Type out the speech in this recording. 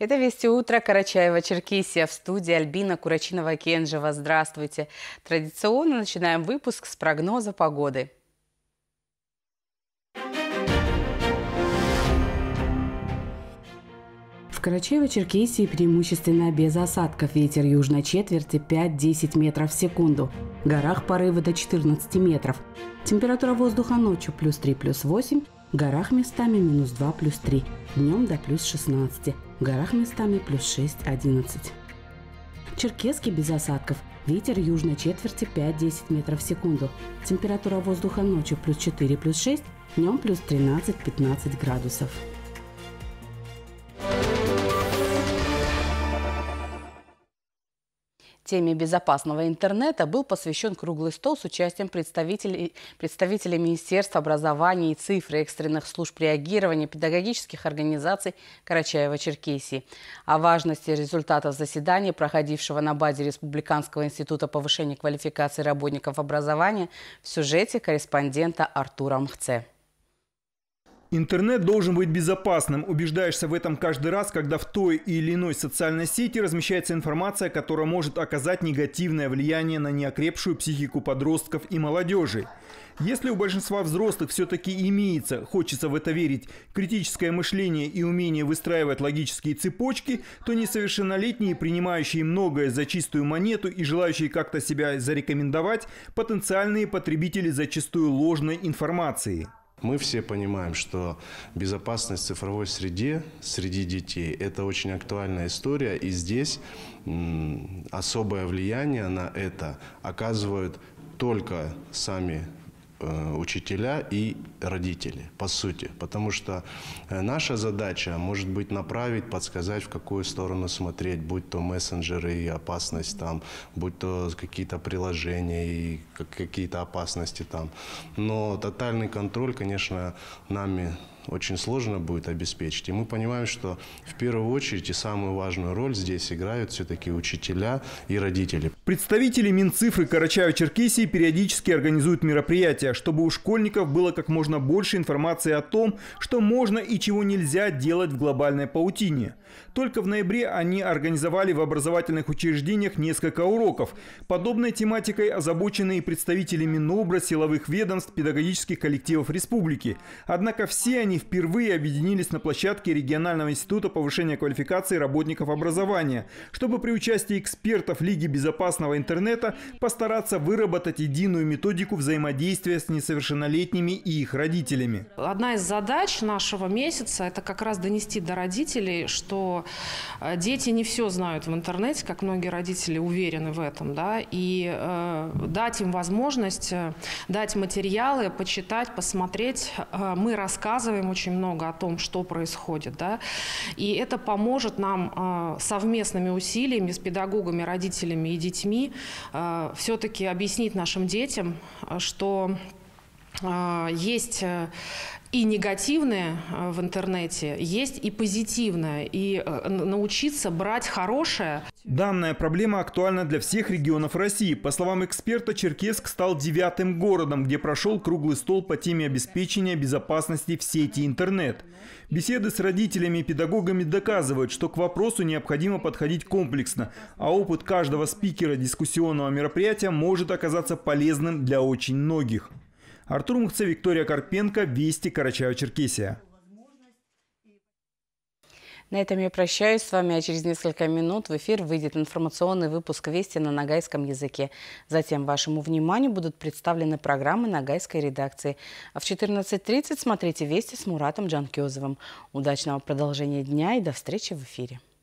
Это «Вести утро» Карачаева-Черкесия в студии Альбина Курачинова-Кенжева. Здравствуйте. Традиционно начинаем выпуск с прогноза погоды. В Карачаево-Черкесии преимущественно без осадков. Ветер южной четверти 5-10 метров в секунду. В горах порывы до 14 метров. Температура воздуха ночью плюс 3, плюс 8 горах местами минус 2, плюс 3. Днем до плюс 16. горах местами плюс 6, 11. Черкесский без осадков. Ветер южной четверти 5-10 метров в секунду. Температура воздуха ночью плюс 4, плюс 6. Днем плюс 13-15 градусов. Теме безопасного интернета был посвящен круглый стол с участием представителей, представителей Министерства образования и цифры экстренных служб реагирования педагогических организаций Карачаева-Черкесии. О важности результатов заседания, проходившего на базе Республиканского института повышения квалификации работников образования, в сюжете корреспондента Артура Мхце. Интернет должен быть безопасным. Убеждаешься в этом каждый раз, когда в той или иной социальной сети размещается информация, которая может оказать негативное влияние на неокрепшую психику подростков и молодежи. Если у большинства взрослых все-таки имеется, хочется в это верить, критическое мышление и умение выстраивать логические цепочки, то несовершеннолетние, принимающие многое за чистую монету и желающие как-то себя зарекомендовать, потенциальные потребители зачастую ложной информации. Мы все понимаем, что безопасность в цифровой среде среди детей – это очень актуальная история, и здесь особое влияние на это оказывают только сами Э, учителя и родители, по сути. Потому что э, наша задача может быть направить, подсказать, в какую сторону смотреть, будь то мессенджеры и опасность там, будь то какие-то приложения и какие-то опасности там. Но тотальный контроль, конечно, нами очень сложно будет обеспечить. И мы понимаем, что в первую очередь и самую важную роль здесь играют все-таки учителя и родители. Представители Минцифры Карачаева-Черкесии периодически организуют мероприятия, чтобы у школьников было как можно больше информации о том, что можно и чего нельзя делать в глобальной паутине. Только в ноябре они организовали в образовательных учреждениях несколько уроков. Подобной тематикой озабочены и представители Минобра, силовых ведомств, педагогических коллективов республики. Однако все они они впервые объединились на площадке регионального института повышения квалификации работников образования, чтобы при участии экспертов Лиги безопасного интернета постараться выработать единую методику взаимодействия с несовершеннолетними и их родителями. Одна из задач нашего месяца – это как раз донести до родителей, что э, дети не все знают в интернете, как многие родители уверены в этом, да, и э, дать им возможность, э, дать материалы, почитать, посмотреть. Э, мы рассказываем рассказываем очень много о том, что происходит. Да? И это поможет нам а, совместными усилиями с педагогами, родителями и детьми а, все-таки объяснить нашим детям, а, что есть э, и негативное э, в интернете, есть и позитивное, и э, научиться брать хорошее. Данная проблема актуальна для всех регионов России. По словам эксперта, Черкесск стал девятым городом, где прошел круглый стол по теме обеспечения безопасности в сети интернет. Беседы с родителями и педагогами доказывают, что к вопросу необходимо подходить комплексно, а опыт каждого спикера дискуссионного мероприятия может оказаться полезным для очень многих. Артур Мухце, Виктория Карпенко, Вести, Карачаево-Черкесия. На этом я прощаюсь с вами, а через несколько минут в эфир выйдет информационный выпуск «Вести» на нагайском языке. Затем вашему вниманию будут представлены программы нагайской редакции. А в 14.30 смотрите «Вести» с Муратом Джанкезовым. Удачного продолжения дня и до встречи в эфире.